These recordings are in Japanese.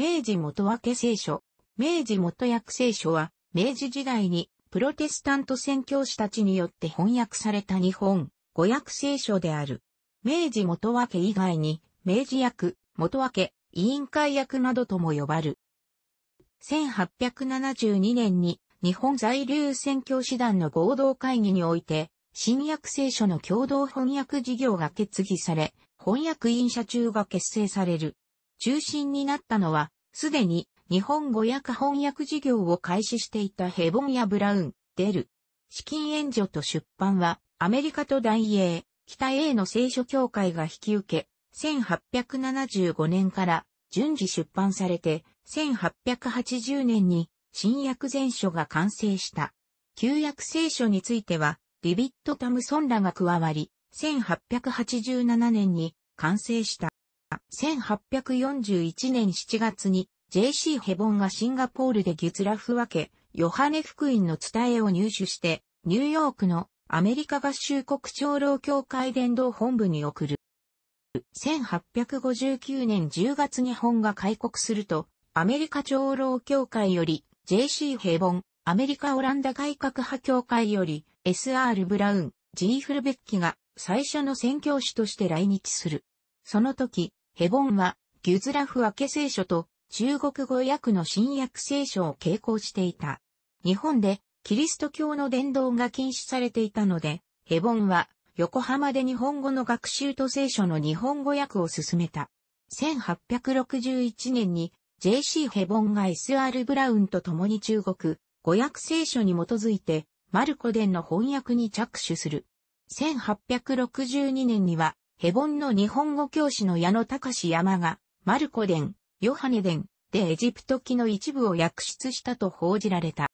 明治元分聖書、明治元訳聖書は、明治時代にプロテスタント宣教師たちによって翻訳された日本、語訳聖書である。明治元分け以外に、明治訳、元分け、委員会訳などとも呼ばる。1872年に日本在留宣教師団の合同会議において、新約聖書の共同翻訳事業が決議され、翻訳印社中が結成される。中心になったのは、すでに日本語訳翻訳事業を開始していたヘボンやブラウン、デル。資金援助と出版は、アメリカと大英、北英の聖書協会が引き受け、1875年から順次出版されて、1880年に新約全書が完成した。旧約聖書については、ディビット・タムソンらが加わり、1887年に完成した。1841年7月に JC ヘボンがシンガポールでギュツラフ分け、ヨハネ福音の伝えを入手して、ニューヨークのアメリカ合衆国長老協会伝道本部に送る。1859年10月日本が開国すると、アメリカ長老協会より JC ヘボン、アメリカオランダ外閣派協会より SR ブラウン、G フルベッキが最初の宣教師として来日する。その時、ヘボンは、ギュズラフ明聖書と中国語訳の新約聖書を傾向していた。日本でキリスト教の伝道が禁止されていたので、ヘボンは横浜で日本語の学習と聖書の日本語訳を進めた。1861年に JC ヘボンが SR ブラウンと共に中国語訳聖書に基づいてマルコ伝の翻訳に着手する。1862年にはヘボンの日本語教師の矢野隆山が、マルコ伝、ヨハネ伝でエジプト記の一部を訳出したと報じられた。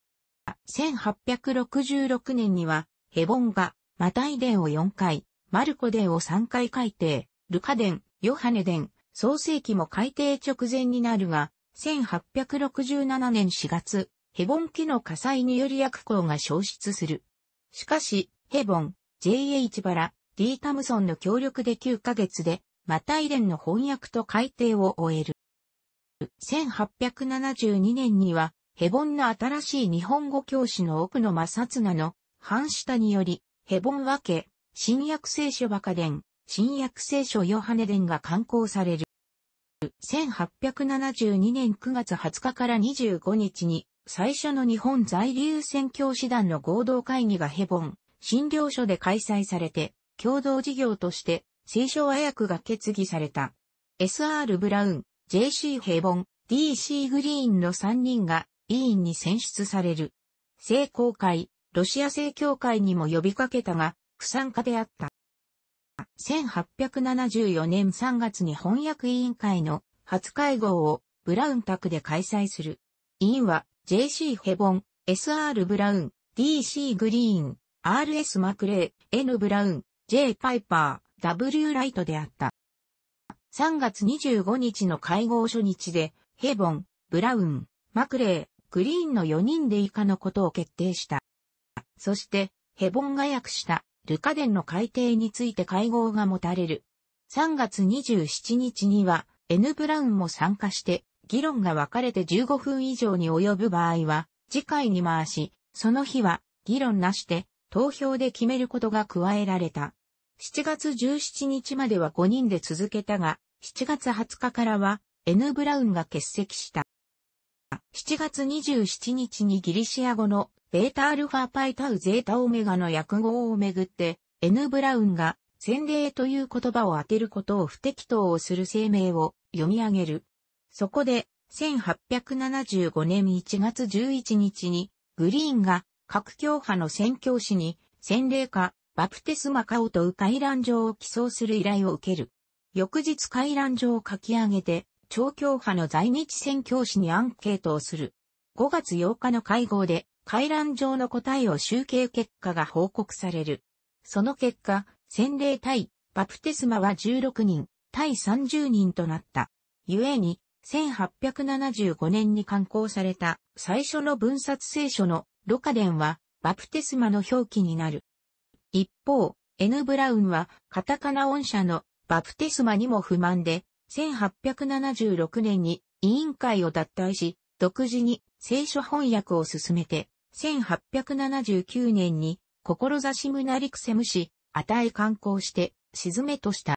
1866年には、ヘボンが、マタイ伝を4回、マルコ伝を3回改定、ルカ伝、ヨハネ伝、創世記も改定直前になるが、1867年4月、ヘボン記の火災により薬効が消失する。しかし、ヘボン、JH バラ、D・ タムソンの協力で9ヶ月で、マタイレンの翻訳と改訂を終える。1872年には、ヘボンの新しい日本語教師の奥野正綱の反下により、ヘボン分け、新約聖書バカ伝、新約聖書ヨハネ伝が刊行される。1872年9月20日から25日に、最初の日本在留宣教師団の合同会議がヘボン、診療所で開催されて、共同事業として、聖書和訳が決議された。SR ブラウン、JC ヘボン、DC グリーンの3人が委員に選出される。聖公会、ロシア正教会にも呼びかけたが、不参加であった。1874年3月に翻訳委員会の初会合をブラウン宅で開催する。委員は JC ヘボン、SR ブラウン、DC グリーン、RS マクレー、N ブラウン、J. パイパー、W. ライトであった。3月25日の会合初日で、ヘボン、ブラウン、マクレー、グリーンの4人で以下のことを決定した。そして、ヘボンが訳した、ルカデンの改定について会合が持たれる。3月27日には、N ブラウンも参加して、議論が分かれて15分以上に及ぶ場合は、次回に回し、その日は、議論なしで、投票で決めることが加えられた。7月17日までは5人で続けたが、7月20日からは N ブラウンが欠席した。7月27日にギリシア語のベータアルファパイタウゼータオメガの訳語をめぐって、N ブラウンが洗礼という言葉を当てることを不適当をする声明を読み上げる。そこで、1875年1月11日に、グリーンが各教派の宣教師に、洗礼か、バプテスマかを問う回覧状を寄贈する依頼を受ける。翌日回覧状を書き上げて、超教派の在日宣教師にアンケートをする。5月8日の会合で、回覧状の答えを集計結果が報告される。その結果、洗礼対バプテスマは16人対30人となった。故に、1875年に刊行された最初の分冊聖書のロカデンはバプテスマの表記になる。一方、N ブラウンはカタカナ音社のバプテスマにも不満で、1876年に委員会を脱退し、独自に聖書翻訳を進めて、1879年に志むなりくせむし、え観光して、沈めとした。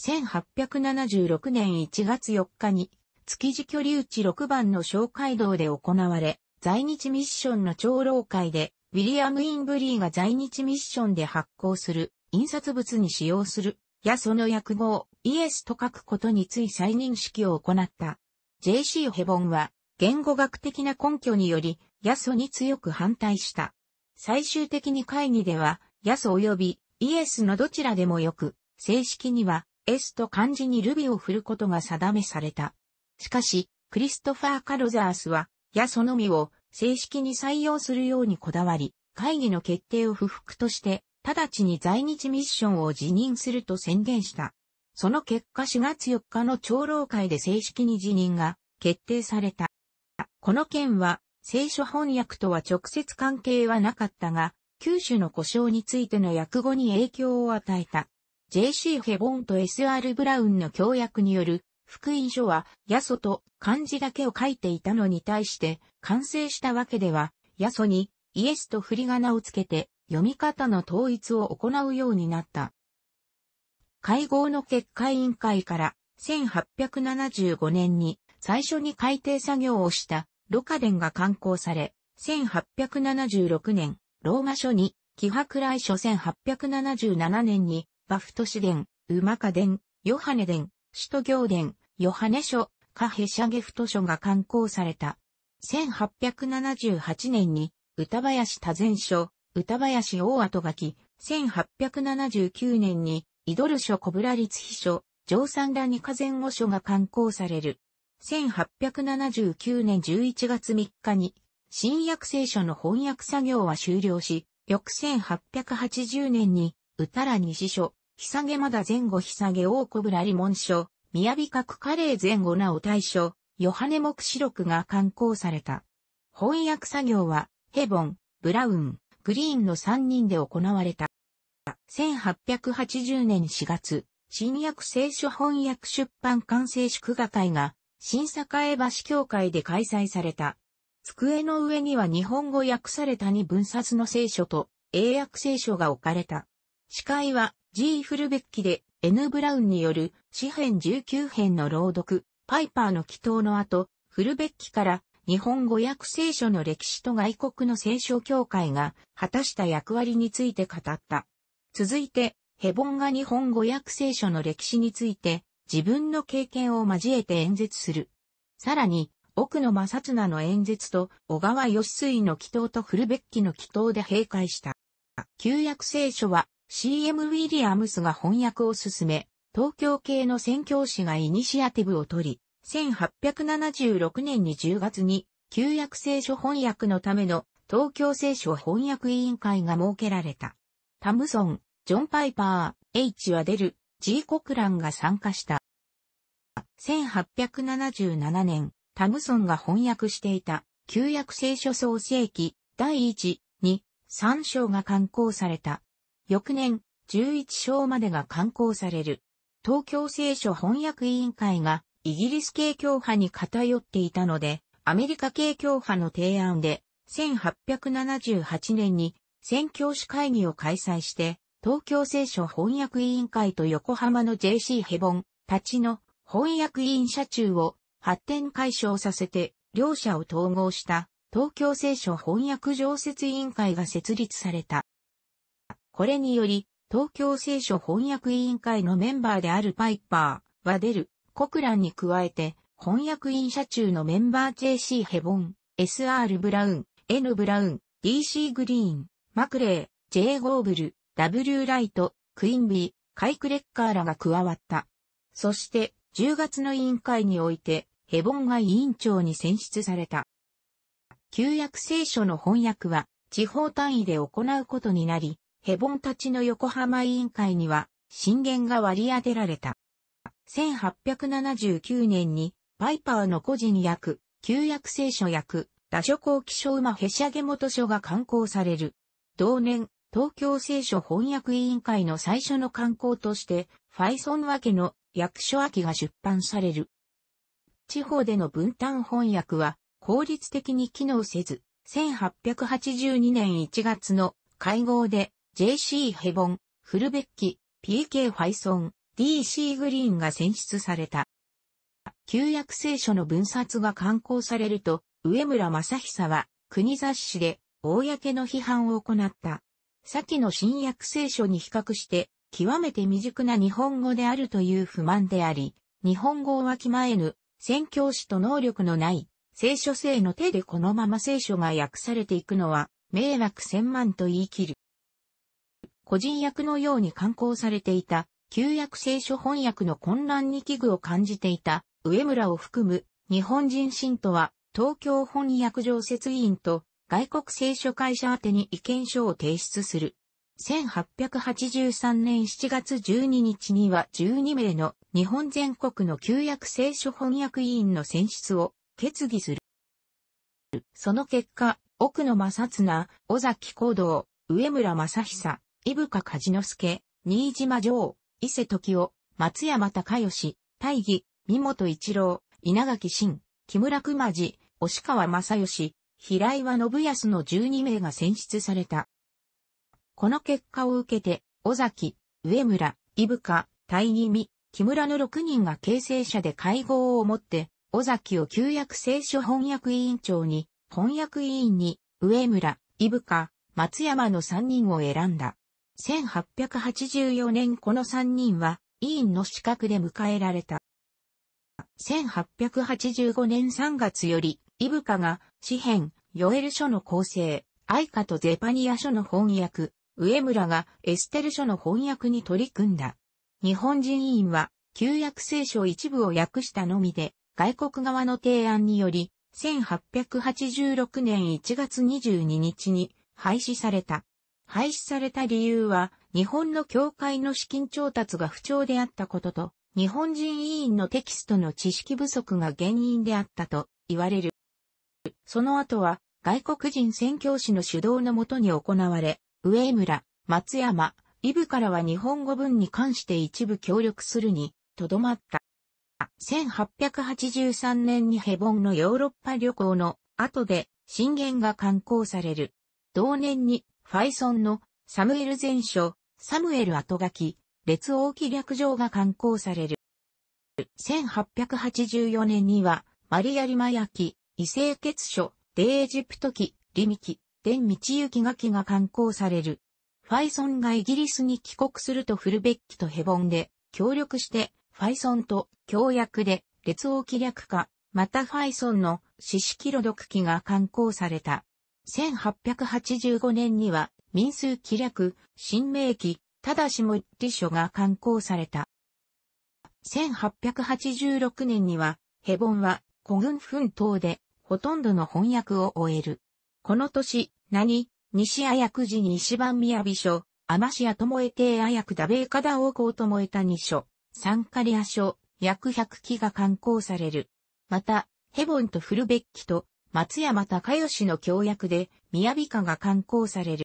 1876年1月4日に、築地居留地6番の小街道で行われ、在日ミッションの長老会で、ウィリアム・イン・ブリーが在日ミッションで発行する、印刷物に使用する、やその訳語をイエスと書くことについ再認識を行った。JC ヘボンは、言語学的な根拠により、ヤソに強く反対した。最終的に会議では、ヤソ及びイエスのどちらでもよく、正式には、S と漢字にルビを振ることが定めされた。しかし、クリストファー・カロザースは、やそのみを正式に採用するようにこだわり、会議の決定を不服として、直ちに在日ミッションを辞任すると宣言した。その結果4月4日の長老会で正式に辞任が決定された。この件は聖書翻訳とは直接関係はなかったが、九州の故障についての訳語に影響を与えた。JC ヘボンと SR ブラウンの協約による福音書は、ヤソと漢字だけを書いていたのに対して、完成したわけでは、ヤソにイエスと振り仮名をつけて、読み方の統一を行うようになった。会合の結果委員会から、1875年に最初に改定作業をしたロカデンが刊行され、1876年、ローマ書に、キハクライ書1877年に、バフトデ伝、ウマカ伝、ヨハネ伝、首都行伝、ヨハネ書、カヘシャゲフト書が刊行された。1878年に、歌林多前書、歌林大後書き、1879年に、イドル書小倉律秘書、上三ら二課前後書が刊行される。1879年11月3日に、新約聖書の翻訳作業は終了し、翌1880年に、歌ら西書、ひさげまだ前後ひさげ大小倉ら文書、宮城閣カレー前後なお大書、ヨハネ目視録が刊行された。翻訳作業は、ヘボン、ブラウン、グリーンの3人で行われた。1880年4月、新約聖書翻訳出版完成祝賀会が、新栄橋協会で開催された。机の上には日本語訳された2分冊の聖書と英訳聖書が置かれた。司会は G. フルベッキで N. ブラウンによる詩編19編の朗読、パイパーの祈祷の後、フルベッキから日本語訳聖書の歴史と外国の聖書協会が果たした役割について語った。続いて、ヘボンが日本語訳聖書の歴史について自分の経験を交えて演説する。さらに、奥野正綱の演説と小川義水の祈祷とフルベッキの祈祷で閉会した。旧約聖書は CM ウィリアムスが翻訳を進め、東京系の宣教師がイニシアティブを取り、1876年に10月に旧約聖書翻訳のための東京聖書翻訳委員会が設けられた。タムソン、ジョン・パイパー、H は出る、G・ コクランが参加した。1877年、タムソンが翻訳していた旧約聖書創世記第1、2、3章が刊行された。翌年、11章までが刊行される。東京聖書翻訳委員会がイギリス系教派に偏っていたので、アメリカ系教派の提案で、1878年に宣教師会議を開催して、東京聖書翻訳委員会と横浜の JC ヘボンたちの翻訳委員社中を発展解消させて、両者を統合した東京聖書翻訳常設委員会が設立された。これにより、東京聖書翻訳委員会のメンバーであるパイパーは出る、コクランに加えて、翻訳員社中のメンバー JC ヘボン、SR ブラウン、N ブラウン、DC グリーン、マクレー、J ゴーブル、W ライト、クインビー、カイクレッカーらが加わった。そして、10月の委員会において、ヘボンが委員長に選出された。旧約聖書の翻訳は、地方単位で行うことになり、ヘボンたちの横浜委員会には、震源が割り当てられた。1879年に、パイパーの個人役、旧約聖書役、打書公記書馬へし上げ元書が刊行される。同年、東京聖書翻訳委員会の最初の刊行として、ファイソン分けの役所秋が出版される。地方での分担翻訳は、効率的に機能せず、1882年1月の会合で JC ヘボン、フルベッキ、PK ファイソン、DC グリーンが選出された。旧約聖書の分冊が刊行されると、上村正久は国雑誌で公の批判を行った。先の新約聖書に比較して極めて未熟な日本語であるという不満であり、日本語をわきまえぬ、宣教師と能力のない聖書性の手でこのまま聖書が訳されていくのは迷惑千万と言い切る。個人役のように刊行されていた、旧約聖書翻訳の混乱に危惧を感じていた、上村を含む日本人信徒は、東京翻訳常設委員と外国聖書会社宛に意見書を提出する。1883年7月12日には12名の日本全国の旧約聖書翻訳委員の選出を決議する。その結果、奥野正綱、尾崎行動、上村正久、伊深梶之助、新島城、伊勢時夫、松山隆義、大義、三本一郎、稲垣真、木村熊治、押川正義、平岩信康の12名が選出された。この結果を受けて、尾崎、上村、伊深、大義美、木村の6人が形成者で会合をもって、尾崎を旧約聖書翻訳委員長に、翻訳委員に、上村、伊深、松山の3人を選んだ。1884年この3人は委員の資格で迎えられた。1885年3月より、イブカが、詩編、ヨエル書の構成、アイカとゼパニア書の翻訳、上村がエステル書の翻訳に取り組んだ。日本人委員は、旧約聖書一部を訳したのみで、外国側の提案により、1886年1月22日に廃止された。廃止された理由は、日本の教会の資金調達が不調であったことと、日本人委員のテキストの知識不足が原因であったと言われる。その後は、外国人宣教師の主導のもとに行われ、上村、松山、イブからは日本語文に関して一部協力するに、とどまった。1883年にヘボンのヨーロッパ旅行の後で、震源が刊行される。同年にファイソンのサムエル全書、サムエル後書き、列王記略上が刊行される。1884年には、マリアリマヤ記、異性結書、デエジプト記、リミキ、デン・ミチユキ書きが刊行される。ファイソンがイギリスに帰国するとフルベッキとヘボンで協力して、ファイソンと協約で列王記略化、またファイソンの四式路読記が刊行された。1885年には民数記略、新明記、ただしも理書が刊行された。1886年には、ヘボンは古軍奮闘でほとんどの翻訳を終える。この年、何、西綾寺に石番宮美書、天市屋智江亭綾久田米花田王公えた二書、三カリア書、約百期記が刊行される。また、ヘボンとフルベッキと、松山高義の協約で、宮美家が刊行される。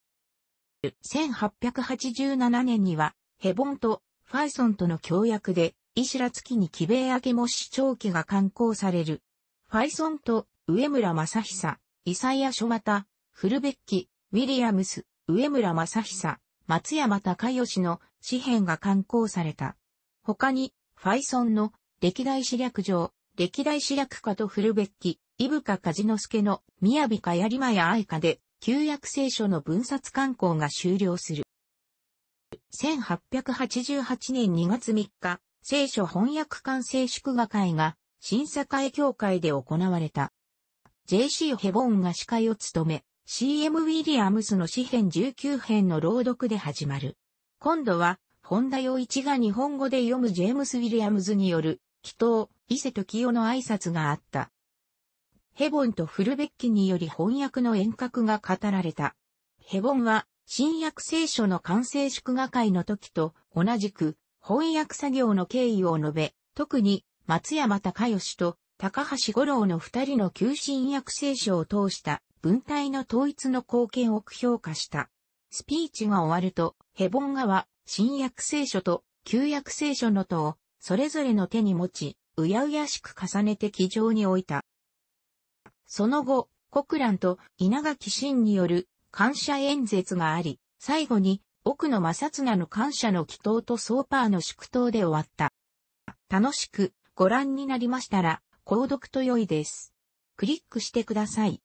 1887年には、ヘボンとファイソンとの協約で、イシラツキに木部明けも市長家が刊行される。ファイソンと上村正久、イサイア書又、フルベッキ、ウィリアムス、上村正久、松山高義の詩編が刊行された。他に、ファイソンの歴代史略上、歴代史略家とフルベッキ、伊深ノスケの雅かやりまやイかで、旧約聖書の分冊刊行が終了する。1888年2月3日、聖書翻訳館聖祝賀会が、審査会協会で行われた。JC ヘボーンが司会を務め、CM ウィリアムスの詩編19編の朗読で始まる。今度は、本田洋一が日本語で読むジェームス・ウィリアムズによる、祈祷、伊勢時代の挨拶があった。ヘボンとフルベッキにより翻訳の遠隔が語られた。ヘボンは、新約聖書の完成祝賀会の時と同じく、翻訳作業の経緯を述べ、特に、松山隆義と高橋五郎の二人の旧新約聖書を通した文体の統一の貢献を評価した。スピーチが終わると、ヘボン側、は新約聖書と旧約聖書のとをそれぞれの手に持ち、うやうやしく重ねて記上に置いた。その後、国蘭と稲垣真による感謝演説があり、最後に奥野正綱の感謝の祈祷とソーパーの祝祷で終わった。楽しくご覧になりましたら、購読と良いです。クリックしてください。